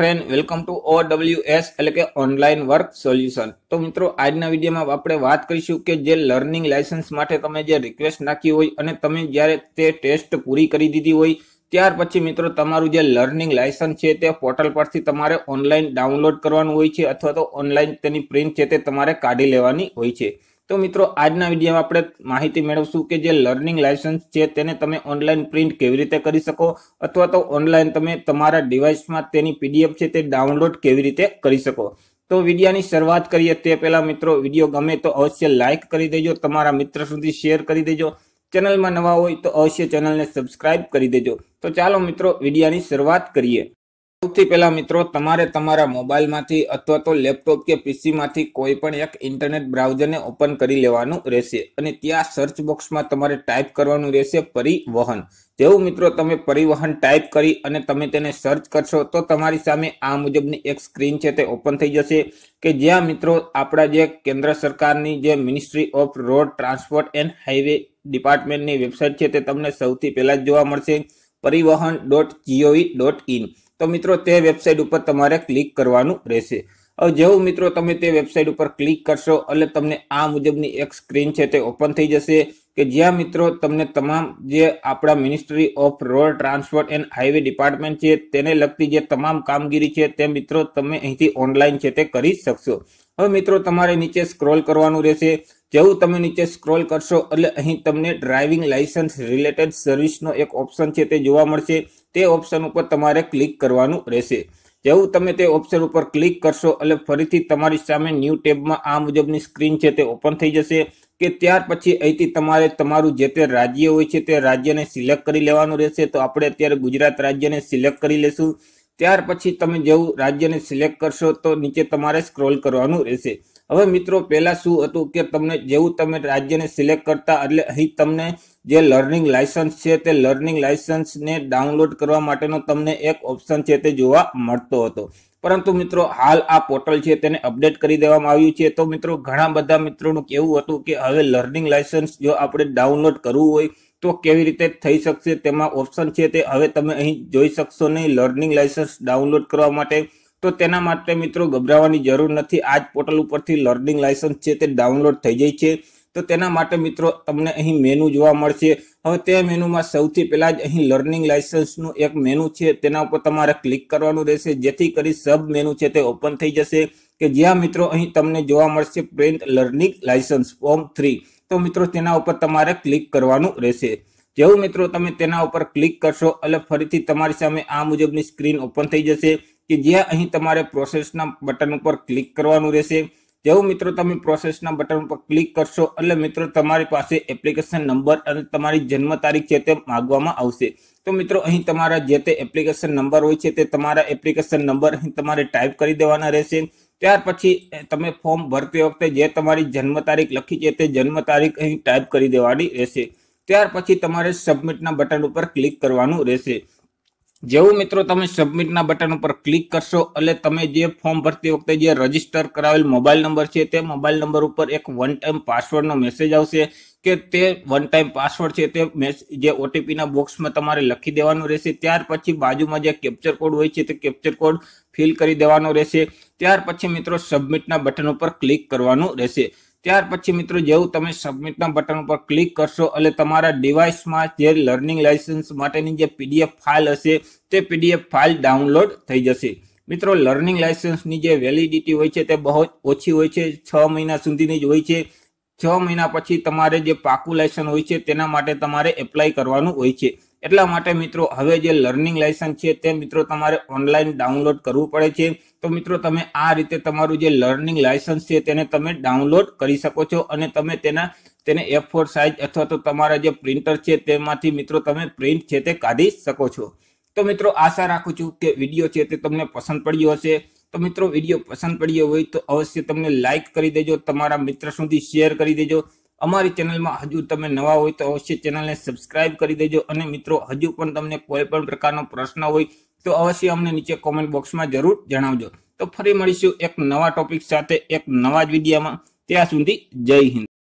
friend welcome to O W S એટલે કે online work solution તો મિત્રો આજના વિડીયોમાં આપણે વાત કરીશું કે જે લર્નિંગ લાયસન્સ માટે તમે જે રિક્વેસ્ટ નાખી હોય અને તમે જ્યારે તે ટેસ્ટ પૂરી કરી દીધી હોય ત્યાર પછી મિત્રો તમારું જે લર્નિંગ લાયસન્સ છે તે પોર્ટલ પરથી તમારે ઓનલાઈન ડાઉનલોડ કરવાનું હોય છે અથવા તો ઓનલાઈન તેની પ્રિન્ટ છે તે તમારે કાઢી લેવાની હોય છે તો મિત્રો આજના વિડીયોમાં આપણે માહિતી મેળવશું કે જે લર્નિંગ લાયસન્સ છે તેને તમે ઓનલાઈન પ્રિન્ટ કેવી રીતે કરી શકો અથવા તો ઓનલાઈન તમે તમારા ડિવાઇસમાં તેની પીડીએફ છે તે ડાઉનલોડ કેવી રીતે કરી શકો તો વિડીયોની શરૂઆત કરીએ તે પહેલાં મિત્રો વિડીયો ગમે તો અવશ્ય લાઇક કરી દેજો તમારા મિત્ર સુધી શેર કરી દેજો ચેનલમાં નવા હોય તો અવશ્ય ચેનલને સબસ્ક્રાઇબ કરી દેજો તો ચાલો મિત્રો વિડીયોની શરૂઆત કરીએ સૌથી પહેલા મિત્રો તમારે તમારા મોબાઈલમાંથી અથવા તો લેપટોપ કે પીસીમાંથી કોઈ પણ એક ઇન્ટરનેટ બ્રાઉઝરને ઓપન કરી લેવાનું રહેશે અને ત્યાં સર્ચ બોક્સમાં તમારે ટાઈપ કરવાનું રહેશે પરિવહન જેવું મિત્રો તમે પરિવહન ટાઈપ કરી અને તમે તેને સર્ચ કરશો તો તમારી સામે આ મુજબની એક સ્ક્રીન છે તે ઓપન થઈ જશે કે જ્યાં મિત્રો આપણા જે કેન્દ્ર સરકારની જે ministry of road transport and highway ડિપાર્ટમેન્ટની વેબસાઇટ છે તે તમને સૌથી પહેલા જ જોવા મળશે પરિવહન ડોટ જીઓવી ડોટ ઇન તો મિત્રો તે વેબસાઇટ ઉપર તમારે ક્લિક કરવાનું રહેશે હવે જેવું મિત્રો તમે તે વેબસાઇટ ઉપર ક્લિક કરશો એટલે તમને આ મુજબની એક સ્ક્રીન છે તે ઓપન થઈ જશે કે જ્યાં મિત્રો તમને તમામ જે આપણા ministry of road transport and highway department છે તેને લગતી જે તમામ કામગીરી છે તે મિત્રો તમે અહીંથી ઓનલાઈન છે તે કરી શકશો હવે મિત્રો તમારે નીચે સ્ક્રોલ કરવાનું રહેશે જેવું તમે નીચે સ્ક્રોલ કરશો એટલે અહીં તમને ડ્રાઇવિંગ લાઇસન્સ રિલેટેડ સર્વિસનો એક ઓપ્શન છે તે જોવા મળશે તે ઓપ્શન ઉપર તમારે ક્લિક કરવાનું રહેશે જેવું તમે તે ઓપ્શન ઉપર ક્લિક કરશો એટલે ફરીથી તમારી સામે ન્યૂ ટેબમાં આ મુજબની સ્ક્રીન છે તે ઓપન થઈ જશે કે ત્યાર પછી અહીંથી તમારે તમારું જે તે રાજ્ય હોય છે તે રાજ્યને સિલેક્ટ કરી લેવાનું રહેશે તો આપણે અત્યારે ગુજરાત રાજ્યને સિલેક્ટ કરી લેશું ત્યાર પછી તમે જેવું રાજ્યને સિલેક્ટ કરશો તો નીચે તમારે સ્ક્રોલ કરવાનું રહેશે હવે મિત્રો પહેલા શું હતું કે તમને જેવું તમે રાજ્યને સિલેક્ટ કરતા એટલે અહીં તમને જે લર્નિંગ લાયસન્સ છે તે લર્નિંગ લાયસન્સને ડાઉનલોડ કરવા માટેનો તમને એક ઓપ્શન છે તે જોવા મળતો હતો પરંતુ મિત્રો હાલ આ પોર્ટલ છે તેને અપડેટ કરી દેવામાં આવ્યું છે તો મિત્રો ઘણા બધા મિત્રોનું કેવું હતું કે હવે લર્નિંગ લાયસન્સ જો આપણે ડાઉનલોડ કરવું હોય તો કેવી રીતે થઈ શકશે તેમાં ઓપ્શન છે તે હવે તમે અહીં જોઈ શકશો નહીં લર્નિંગ લાયસન્સ ડાઉનલોડ કરવા માટે તો તેના માટે મિત્રો ગભરાવાની જરૂર નથી આ જ પોર્ટલ ઉપરથી લર્નિંગ લાયસન્સ છે તે ડાઉનલોડ થઈ જાય છે તો તેના માટે મિત્રો તમને અહીં મેનુ જોવા મળશે હવે તે મેનુમાં સૌથી પહેલાં જ અહીં લર્નિંગ લાયસન્સનું એક મેનુ છે તેના ઉપર તમારે ક્લિક કરવાનું રહેશે જેથી કરી સબ મેનુ છે તે ઓપન થઈ જશે કે જ્યાં મિત્રો અહીં તમને જોવા મળશે print learning licence form three તો મિત્રો તેના ઉપર તમારે ક્લિક કરવાનું રહેશે જેવું મિત્રો તમે તેના ઉપર ક્લિક કરશો એટલે ફરીથી તમારી સામે આ મુજબની સ્ક્રીન ઓપન થઈ જશે કે જે અહીં તમારે પ્રોસેસના બટન ઉપર ક્લિક કરવાનું રહેશે જેવું મિત્રો તમે પ્રોસેસના બટન ઉપર ક્લિક કરશો એટલે મિત્રો તમારી પાસે એપ્લિકેશન નંબર અને તમારી જન્મ તારીખ છે તે માગવામાં આવશે તો મિત્રો અહીં તમારા જે તે એપ્લિકેશન નંબર હોય છે તે તમારા એપ્લિકેશન નંબર અહીં તમારે ટાઈપ કરી દેવાના રહેશે ત્યાર પછી તમે ફોર્મ ભરતી વખતે જે તમારી જન્મ તારીખ લખી છે તે જન્મ તારીખ અહીં ટાઈપ કરી દેવાની રહેશે ત્યાર પછી તમારે સબમિટના બટન ઉપર ક્લિક કરવાનું રહેશે જેવું મિત્રો તમે સબમિટના બટન ઉપર ક્લિક કરશો એટલે તમે જે ફોર્મ ભરતી વખતે જે રજીસ્ટર કરાવેલ મોબાઈલ નંબર છે તે મોબાઈલ નંબર ઉપર એક વન ટાઈમ પાસવર્ડનો મેસેજ આવશે કે તે વન ટાઈમ પાસવર્ડ છે તે જે ઓટીપીના બોક્સમાં તમારે લખી દેવાનું રહેશે ત્યાર પછી બાજુમાં જે કેપ્ચર કોડ હોય છે તે કેપ્ચર કોડ ફિલ કરી દેવાનો રહેશે ત્યાર પછી મિત્રો સબમિટના બટન ઉપર ક્લિક કરવાનું રહેશે ત્યાર પછી મિત્રો જેવું તમે સબમિટના બટન ઉપર ક્લિક કરશો એટલે તમારા ડિવાઇસમાં જે લર્નિંગ લાઇસન્સ માટેની જે પીડીએફ ફાઇલ હશે તે પીડીએફ ફાઇલ ડાઉનલોડ થઈ જશે મિત્રો લર્નિંગ લાઇસન્સની જે વેલિડિટી હોય છે તે બહુ જ ઓછી હોય છે છ મહિના સુધીની જ હોય છે છ મહિના પછી તમારે જે પાકું લાઇસન્સ હોય છે તેના માટે તમારે એપ્લાય કરવાનું હોય છે એટલા માટે મિત્રો હવે જે લર્નિંગ લાયસન્સ છે તે મિત્રો તમારે ઓનલાઈન ડાઉનલોડ કરવું પડે છે તો મિત્રો તમે આ રીતે તમારું જે લર્નિંગ લાયસન્સ છે તેને તમે ડાઉનલોડ કરી શકો છો અને તમે તેના તેને એફ ફોર સાઇઝ અથવા તો તમારા જે પ્રિન્ટર છે તેમાંથી મિત્રો તમે પ્રિન્ટ છે તે કાઢી શકો છો તો મિત્રો આશા રાખું છું કે વિડીયો છે તે તમને પસંદ પડ્યો હશે તો મિત્રો વિડીયો પસંદ પડ્યો હોય તો અવશ્ય તમને લાઇક કરી દેજો તમારા મિત્ર સુધી શેર કરી દેજો અમારી ચેનલમાં હજુ તમે નવા હોય તો અવશ્ય ચેનલને સબસ્ક્રાઇબ કરી દેજો અને મિત્રો હજુ પણ તમને કોઈ પણ પ્રકારનો પ્રશ્ન હોય તો અવશ્ય અમને નીચે કોમેન્ટ બોક્સમાં જરૂર જણાવજો તો ફરી મળીશું એક નવા ટોપિક સાથે એક નવા જ વિડીયામાં ત્યાં સુધી જય હિન્દ